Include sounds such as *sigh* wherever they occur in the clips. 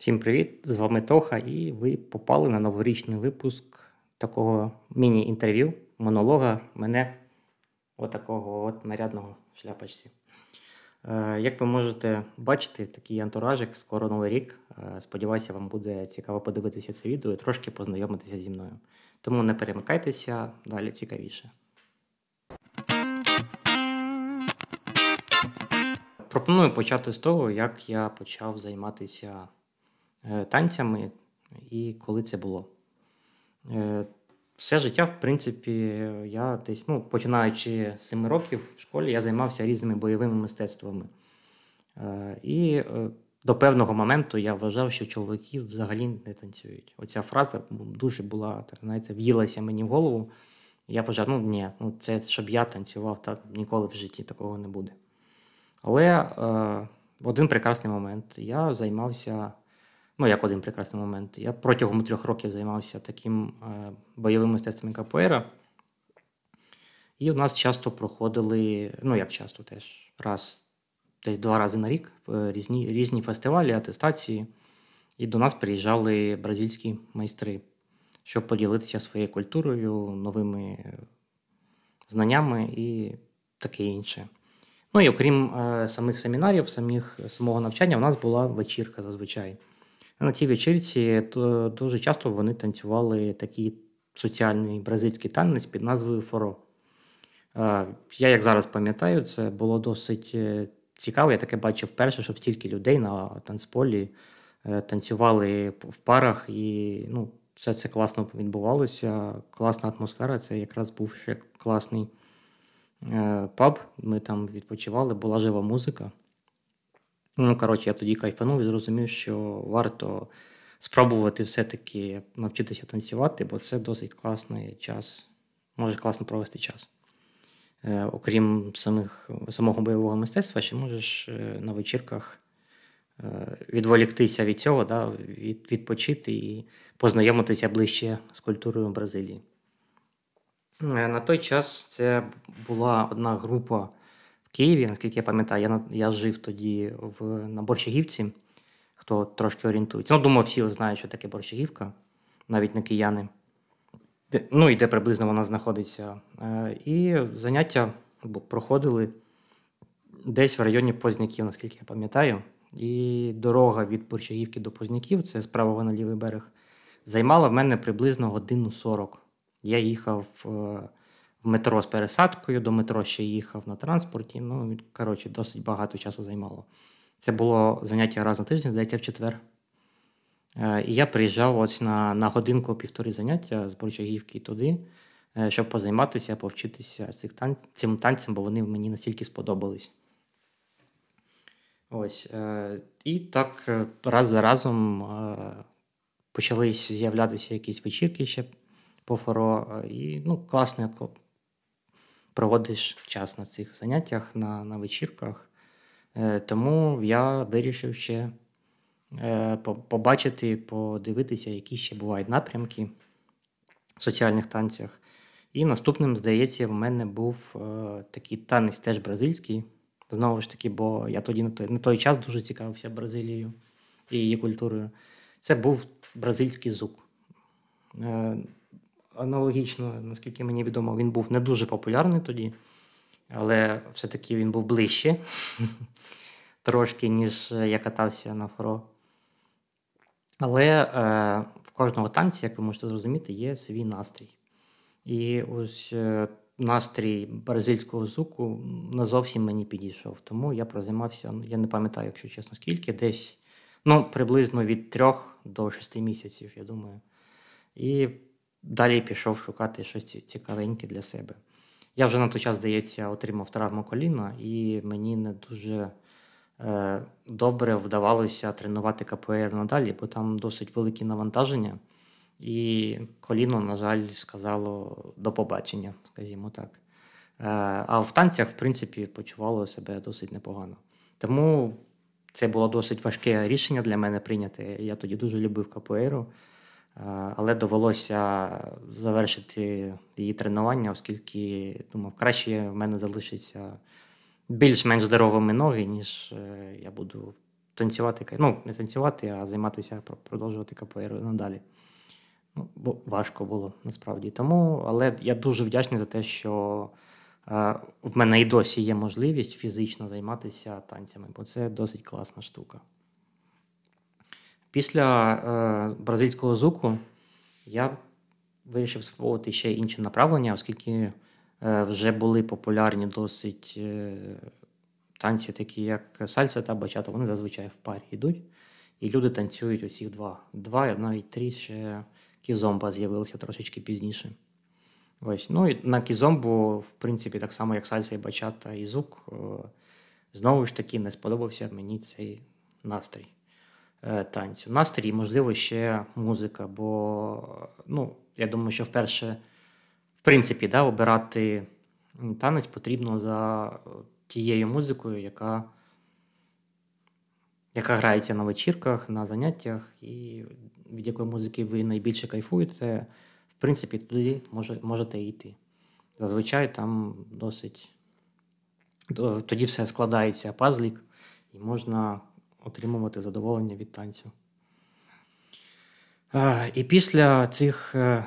Всім привіт! З вами Тоха, і ви попали на новорічний випуск такого міні-інтерв'ю, монолога мене отакого от нарядного шляпачці. Е, як ви можете бачити, такий антуражик скоро новий рік. Е, сподіваюся, вам буде цікаво подивитися це відео і трошки познайомитися зі мною. Тому не перемикайтеся, далі цікавіше. Пропоную почати з того, як я почав займатися. Е, танцями і коли це було. Е, все життя, в принципі, я десь, ну, починаючи з 7 років в школі, я займався різними бойовими мистецтвами. Е, і до певного моменту я вважав, що чоловіки взагалі не танцюють. Оця фраза дуже була, так знаєте, в'їлася мені в голову. Я вважав, ну ні, ну це щоб я танцював, та ніколи в житті такого не буде. Але е, один прекрасний момент я займався ну як один прекрасний момент. Я протягом трьох років займався таким е, бойовим мистецтвом капуера. І у нас часто проходили, ну як часто теж, раз, десь два рази на рік е, різні різні фестивалі, атестації. І до нас приїжджали бразильські майстри, щоб поділитися своєю культурою, новими знаннями і таке інше. Ну і окрім е, самих семінарів, самих, самого навчання, у нас була вечірка зазвичай. На цій вечірці е, то дуже часто вони танцювали такий соціальний бразильський танець під назвою Форо. Е, я, як зараз пам'ятаю, це було досить е, цікаво. Я таке бачив вперше, щоб стільки людей на танцполі танцювали в парах, і ну, все це класно відбувалося. Класна атмосфера. Це якраз був ще класний паб. Ми там відпочивали, була жива музика. Ну, коротше, я тоді кайфанув і зрозумів, що варто спробувати все-таки навчитися танцювати, бо це досить класний час, може класно провести час. Е, окрім самих, самого бойового мистецтва, ще можеш е, на вечірках е, відволіктися від цього, да, від, відпочити і познайомитися ближче з культурою Бразилії. Е, на той час це була одна група. Києві, наскільки я пам'ятаю, я я жив тоді в на Борщагівці, хто трошки орієнтується. Ну, думаю, всі знають, що таке Борщагівка, навіть не кияни. Де, ну і де приблизно вона знаходиться. Е, і заняття проходили десь в районі Позняків, наскільки я пам'ятаю. І дорога від Борщагівки до Позняків, це з правого на лівий берег, займала в мене приблизно годину 40. Я їхав е, метро з пересадкою, до метро ще їхав на транспорті. Ну, коротше, досить багато часу займало. Це було заняття раз на тиждень, здається, в четвер. Е, і я приїжджав ось на на годинку-півтори заняття з Борчагівки туди, е, щоб позайматися, повчитися цих танц... цим танцям, бо вони мені настільки сподобались. Ось. Е, і так раз за разом почались з'являтися якісь вечірки ще по форо. І ну, класне проводиш час на цих заняттях, на на вечірках. Е, Тому я вирішив ще е, побачити, подивитися, які ще бувають напрямки в соціальних танцях. І наступним, здається, в мене був е, такий танець теж бразильський. Знову ж таки, бо я тоді на той, на той час дуже цікавився Бразилією і її культурою. Це був бразильський зук. Е, аналогічно, наскільки мені відомо, він був не дуже популярний тоді, але все-таки він був ближче *laughs* трошки, ніж е, я катався на форо. Але е, в кожного танці, як ви можете зрозуміти, є свій настрій. І ось е, настрій бразильського зуку не зовсім мені підійшов. Тому я прозаймався, ну, я не пам'ятаю, якщо чесно, скільки, десь ну, приблизно від трьох до шести місяців, я думаю. І далі пішов шукати щось цікавеньке для себе. Я вже на той час, здається, отримав травму коліна, і мені не дуже е, добре вдавалося тренувати КПР надалі, бо там досить великі навантаження, і коліно, на жаль, сказало до побачення, скажімо так. Е, а в танцях, в принципі, почувало себе досить непогано. Тому це було досить важке рішення для мене прийняти. Я тоді дуже любив капоеру. Е, але довелося завершити її тренування, оскільки думав, краще в мене залишиться більш-менш здоровими ноги, ніж е, я буду танцювати, ну, не танцювати, а займатися, продовжувати капоєру надалі. Ну, Бо важко було насправді. Тому, але я дуже вдячний за те, що е, в мене і досі є можливість фізично займатися танцями, бо це досить класна штука. Після е, бразильського зуку я вирішив спробувати ще інше направлення, оскільки е, вже були популярні досить е, танці, такі як сальса та бачата, вони зазвичай в парі йдуть. І люди танцюють усіх два. Два, навіть три ще кізомба з'явилися трошечки пізніше. Ось, ну і на кізомбу, в принципі, так само, як сальса і бачата і зук, е, знову ж таки не сподобався мені цей настрій. Е, танцю. Настрій, можливо, ще музика, бо ну, я думаю, що вперше, в принципі, да, обирати танець потрібно за е, тією музикою, яка яка грається на вечірках, на заняттях, і від якої музики ви найбільше кайфуєте, в принципі, туди може, можете йти. Зазвичай там досить тоді все складається пазлік, і можна отримувати задоволення від танцю. І після цих е,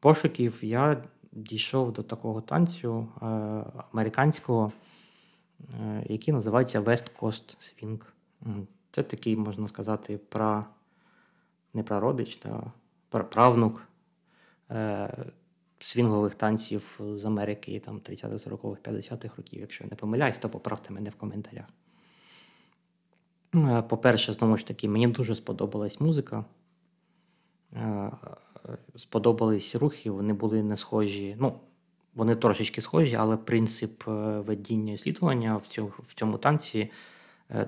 пошуків я дійшов до такого танцю е, американського, е, який називається West Coast Swing. Це такий, можна сказати, про не прародич, а правнук свінгових танців з Америки там 30-40-х, 50-х років. Якщо я не помиляюсь, то поправте мене в коментарях. Е, по-перше, знову ж таки, мені дуже сподобалась музика. Е, сподобались рухи, вони були не схожі. Ну, вони трошечки схожі, але принцип е, ведіння і слідування в цьому, в цьому танці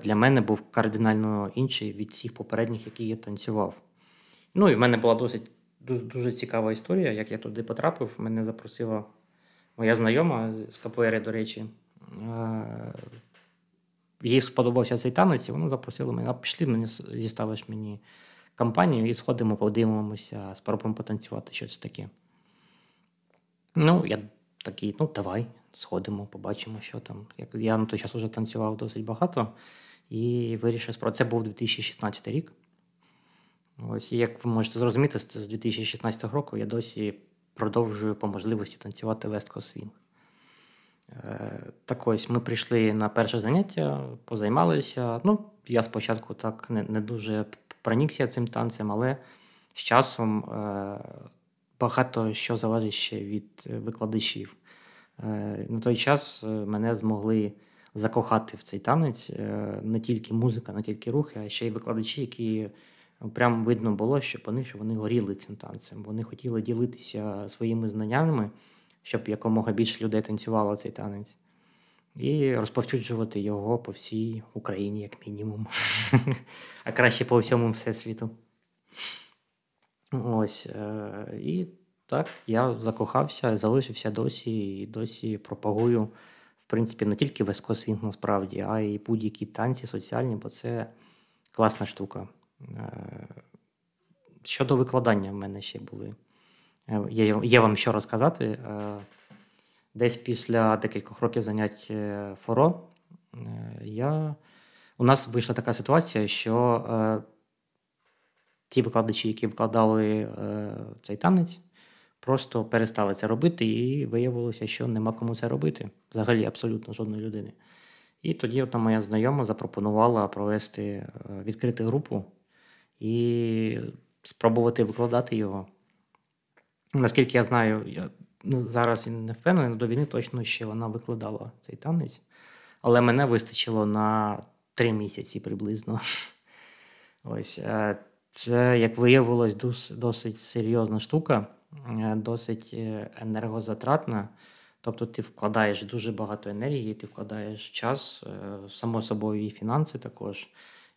для мене був кардинально інший від всіх попередніх, які я танцював. Ну і в мене була досить дуже, дуже цікава історія, як я туди потрапив. Мене запросила моя знайома з Капуери, до речі, їй сподобався цей танець, і вона запросила мене, а пішли мені зіставиш мені компанію і сходимо, подивимося, спробуємо потанцювати щось таке. Ну, я такий, ну, давай, сходимо, побачимо, що там. Я на той час вже танцював досить багато і вирішив спробувати. Це був 2016 рік. Ось, і як ви можете зрозуміти, з 2016 року я досі продовжую по можливості танцювати West Coast Swing. Е, так ось ми прийшли на перше заняття, позаймалися. Ну, я спочатку так не не дуже пронікся цим танцем, але з часом е, багато що залежить ще від викладачів. Е, на той час мене змогли закохати в цей танець не тільки музика, не тільки рухи, а ще й викладачі, які прям видно було, що по них що вони горіли цим танцем. Вони хотіли ділитися своїми знаннями щоб якомога більше людей танцювало цей танець, і розповсюджувати його по всій Україні, як мінімум, *laughs* а краще по всьому всесвіту. Ось. Е, і так, я закохався, залишився досі і досі пропагую, в принципі, не тільки вескосвінг насправді, а й будь-які танці соціальні, бо це класна штука. Е, щодо викладання, в мене ще були є е, є вам що розказати. Е, десь після декількох років занять е, форо я... у нас вийшла така ситуація, що ті викладачі, які викладали цей танець, просто перестали це робити, і виявилося, що нема кому це робити. Взагалі, абсолютно жодної людини. І тоді одна моя знайома запропонувала провести відкриту групу і спробувати викладати його. Наскільки я знаю, я ну, зараз не впевнений, до війни точно ще вона викладала цей танець. Але мене вистачило на три місяці приблизно. *laughs* Ось е, це, як виявилось, досить серйозна штука, е, досить е, енергозатратна. Тобто ти вкладаєш дуже багато енергії, ти вкладаєш час, само собою, і фінанси також.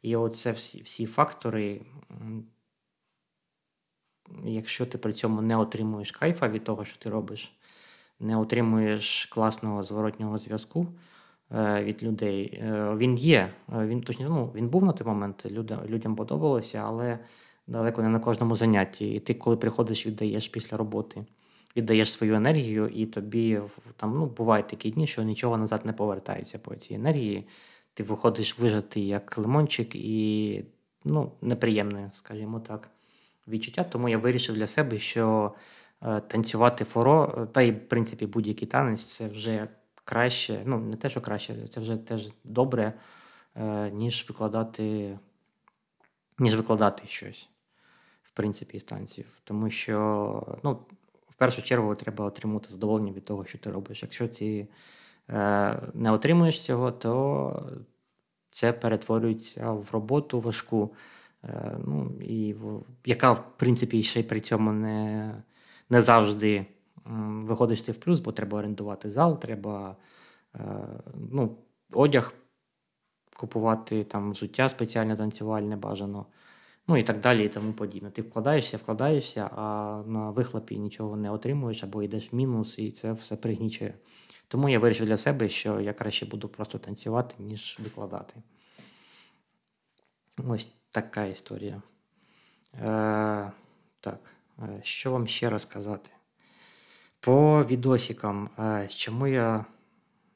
І оце всі, всі фактори якщо ти при цьому не отримуєш кайфа від того, що ти робиш, не отримуєш класного зворотнього зв'язку е, від людей, е, він є. Е, він точно ну, він був на той момент, людям подобалося, але далеко не на кожному занятті. І ти, коли приходиш, віддаєш після роботи. Віддаєш свою енергію, і тобі там ну, бувають такі дні, що нічого назад не повертається по цій енергії. Ти виходиш вижатий як лимончик, і ну, неприємне, скажімо так відчуття, тому я вирішив для себе, що е, танцювати форо, е, та й в принципі будь-який танець це вже краще, ну не те, що краще, це вже теж добре, е, ніж викладати, ніж викладати щось, в принципі, із танців. Тому що, ну, в першу чергу, треба отримувати задоволення від того, що ти робиш. Якщо ти не отримуєш цього, то це перетворюється в роботу важку. Е, ну, і яка, в принципі, ще при цьому не не завжди виходиш ти в плюс, бо треба орендувати зал, треба е, ну, одяг купувати, там, взуття спеціальне танцювальне бажано. Ну і так далі, і тому подібне. Ти вкладаєшся, вкладаєшся, а на вихлопі нічого не отримуєш або йдеш в мінус, і це все пригнічує. Тому я вирішив для себе, що я краще буду просто танцювати, ніж викладати. Ось така історія. Е, Так, е, що вам ще розказати? По відосикам, е, чому я.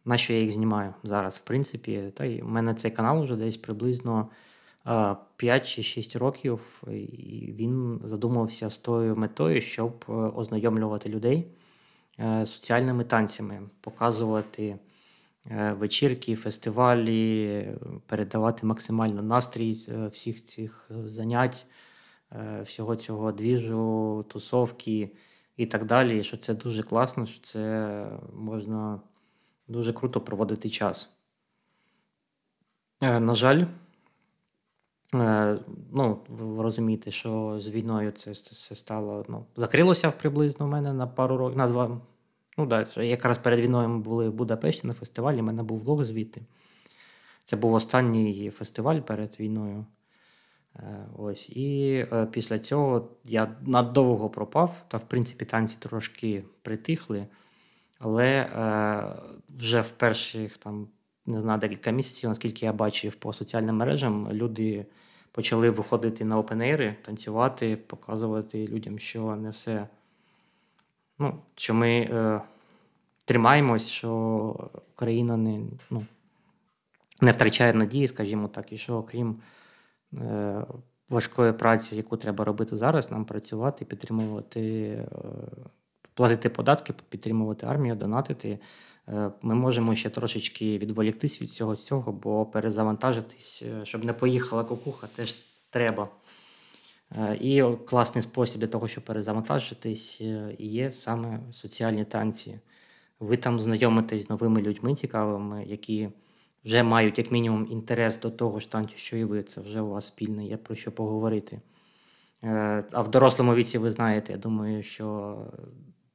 На що я їх знімаю зараз, в принципі, та й в мене цей канал вже десь приблизно 5 е, чи 6 років, і він задумався з тою метою, щоб ознайомлювати людей з соціальними танцями, показувати. Е, вечірки, фестивалі, передавати максимально настрій е, всіх цих занять, е, всього цього двіжу, тусовки і так далі. Що це дуже класно, що це можна дуже круто проводити час. На жаль, ну, ви розумієте, що з війною це це стало ну, закрилося приблизно в мене на пару років, на два Ну да, якраз перед війною ми були в Будапешті на фестивалі, у мене був влог звідти. Це був останній фестиваль перед війною. Е, ось. І е, після цього я надовго пропав, та, в принципі, танці трошки притихли, але е, вже в перших там, не знаю, декілька місяців, наскільки я бачив по соціальним мережам, люди почали виходити на опенери, танцювати, показувати людям, що не все ну, що ми е, тримаємось, що Україна не ну, не втрачає надії, скажімо так, і що окрім е, важкої праці, яку треба робити зараз, нам працювати, підтримувати, е, платити податки, підтримувати армію, донатити. Е, ми можемо ще трошечки відволіктись від цього цього, бо перезавантажитись, е, щоб не поїхала кукуха, теж треба. Е, і класний спосіб для того, щоб перезавантажитись, е, є саме соціальні танці. Ви там знайомитесь з новими людьми цікавими, які вже мають як мінімум інтерес до того ж танцю, що і ви. Це вже у вас спільне, є про що поговорити. Е, а в дорослому віці ви знаєте, я думаю, що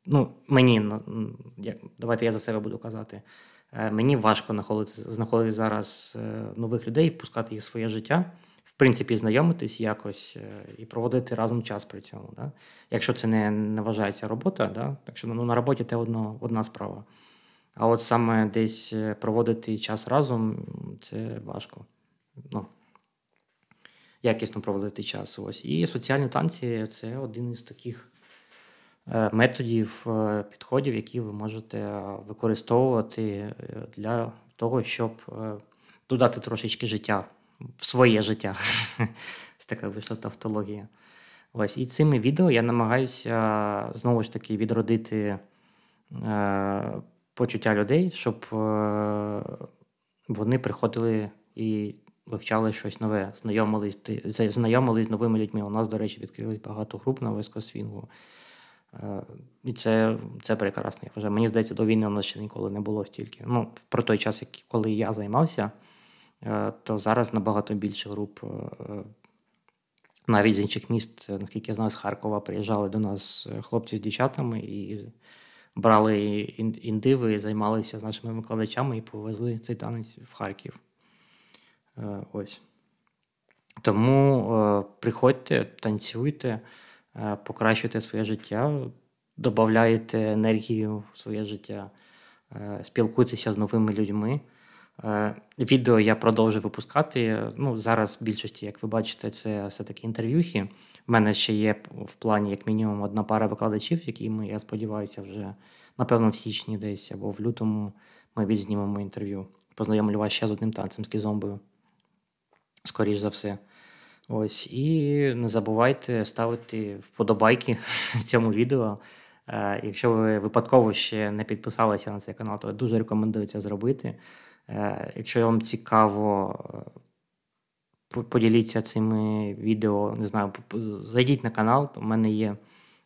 ну, мені давайте я за себе буду казати. Мені важко знаходити зараз нових людей, впускати їх в своє життя в принципі знайомитись якось е, і проводити разом час при цьому. Да? Якщо це не не вважається робота, да? так ну, на роботі це одно, одна справа. А от саме десь е, проводити час разом це важко. Ну, Якісно проводити час. Ось. І соціальні танці це один із таких е, методів, підходів, які ви можете використовувати для того, щоб додати трошечки життя в своє життя. *laughs* Така вийшла тавтологія. Ось і цими відео я намагаюся е, знову ж таки відродити е, почуття людей, щоб е, вони приходили і вивчали щось нове, знайомились знайомились з новими людьми. У нас, до речі, відкрилось багато груп на вискосвінгу. Е, і це це прекрасно. Я вважаю. Мені здається, до війни у нас ще ніколи не було стільки. Ну, Про той час, коли я займався. Е, то зараз набагато більше груп. Е, е, навіть з інших міст, наскільки я знаю, з Харкова приїжджали до нас хлопці з дівчатами і брали індиви, і займалися з нашими викладачами і повезли цей танець в Харків. Ось. Тому приходьте, танцюйте, покращуйте своє життя, додайте енергію в своє життя, спілкуйтеся з новими людьми. Е, відео я продовжу випускати. Ну, Зараз в більшості, як ви бачите, це все-таки інтерв'юхи. У мене ще є в плані, як мінімум, одна пара викладачів, якими, я сподіваюся, вже напевно в січні десь або в лютому ми відзнімемо інтерв'ю. Познайомлю вас ще з одним танцем з зомбою. Скоріш за все. Ось. І не забувайте ставити вподобайки *laughs* цьому відео. Е, якщо ви випадково ще не підписалися на цей канал, то я дуже рекомендую це зробити. Е, якщо вам цікаво, е, поділіться цими відео, не знаю, зайдіть на канал, у мене є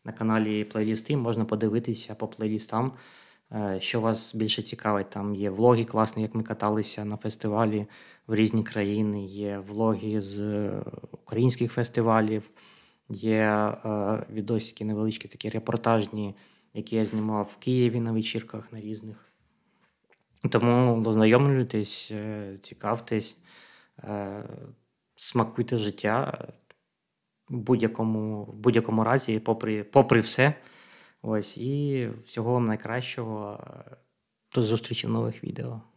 на каналі плейлісти, можна подивитися по плейлістам, е, що вас більше цікавить. Там є влоги класні, як ми каталися на фестивалі в різні країни, є влоги з українських фестивалів, є відосики невеличкі, такі репортажні, які я знімав в Києві на вечірках на різних. Тому ознайомлюйтесь, е, цікавтесь, е, смакуйте життя в будь-якому в будь-якому разі, попри попри все. Ось і всього вам найкращого. До зустрічі в нових відео.